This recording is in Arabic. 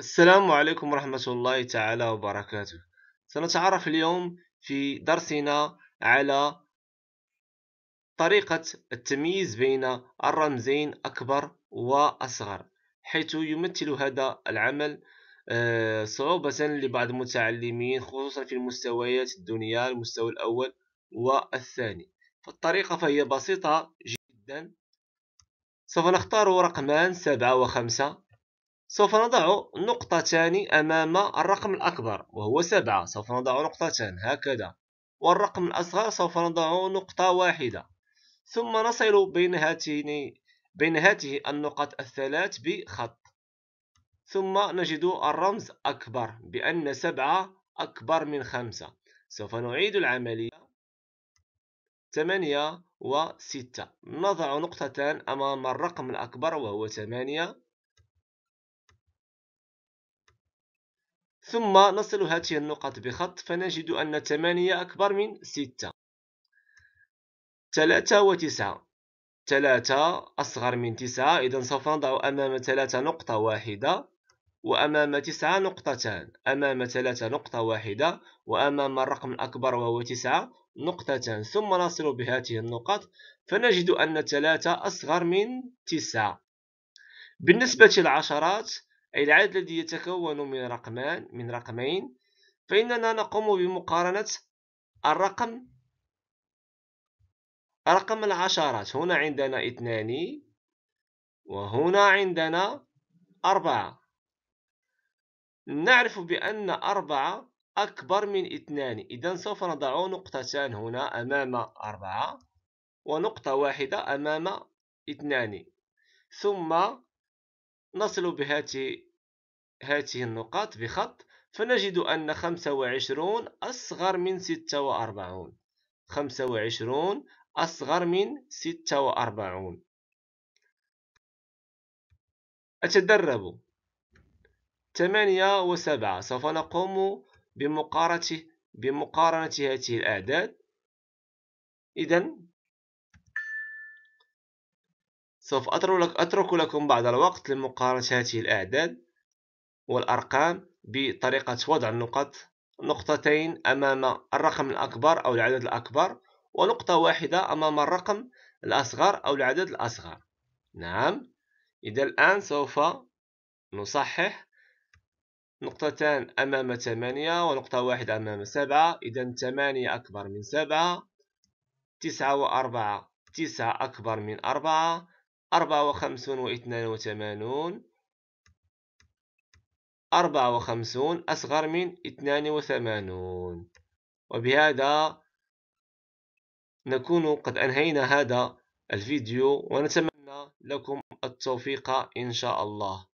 السلام عليكم ورحمة الله تعالى وبركاته سنتعرف اليوم في درسنا على طريقة التمييز بين الرمزين أكبر وأصغر حيث يمثل هذا العمل آه، صعوبة لبعض المتعلمين خصوصا في المستويات الدنيا المستوى الأول والثاني فالطريقة فهي بسيطة جدا سوف نختار رقمان سبعة وخمسة سوف نضع نقطتان أمام الرقم الأكبر وهو سبعة سوف نضع نقطتان هكذا والرقم الأصغر سوف نضع نقطة واحدة ثم نصل بين هاتين بين هاته النقط الثلاث بخط ثم نجد الرمز أكبر بأن سبعة أكبر من خمسة سوف نعيد العملية ثمانية وستة نضع نقطتان أمام الرقم الأكبر وهو ثمانية ثم نصل هذه النقط بخط فنجد أن 8 أكبر من 6 3 و 9 3 أصغر من 9 إذن سوف نضع أمام 3 نقطة واحدة وأمام 9 نقطتان أمام 3 نقطة واحدة وأمام الرقم الأكبر وهو 9 نقطتان ثم نصل بهذه النقط فنجد أن 3 أصغر من 9 بالنسبة للعشرات أي العدد الذي يتكون من رقمان من رقمين فإننا نقوم بمقارنة الرقم رقم العشرات هنا عندنا اثنان وهنا عندنا أربعة نعرف بأن أربعة أكبر من اثنان إذا سوف نضع نقطتان هنا أمام أربعة ونقطة واحدة أمام اثنان ثم نصل بهذه النقاط بخط فنجد أن 25 أصغر من 46 25 أصغر من 46 أتدرب 8 و 7 سوف نقوم بمقارنة هذه الأعداد إذن سوف أترك لكم بعض الوقت لمقارنة هذه الأعداد والأرقام بطريقة وضع النقط نقطتين أمام الرقم الأكبر أو العدد الأكبر ونقطة واحدة أمام الرقم الأصغر أو العدد الأصغر نعم إذا الآن سوف نصحح نقطتان أمام ثمانية ونقطة واحدة أمام سبعة إذا ثمانية أكبر من سبعة تسعة وأربعة تسعة أكبر من أربعة أربعة وخمسون واثنان وثمانون أربعة وخمسون أصغر من اثنان وثمانون وبهذا نكون قد أنهينا هذا الفيديو ونتمنى لكم التوفيق إن شاء الله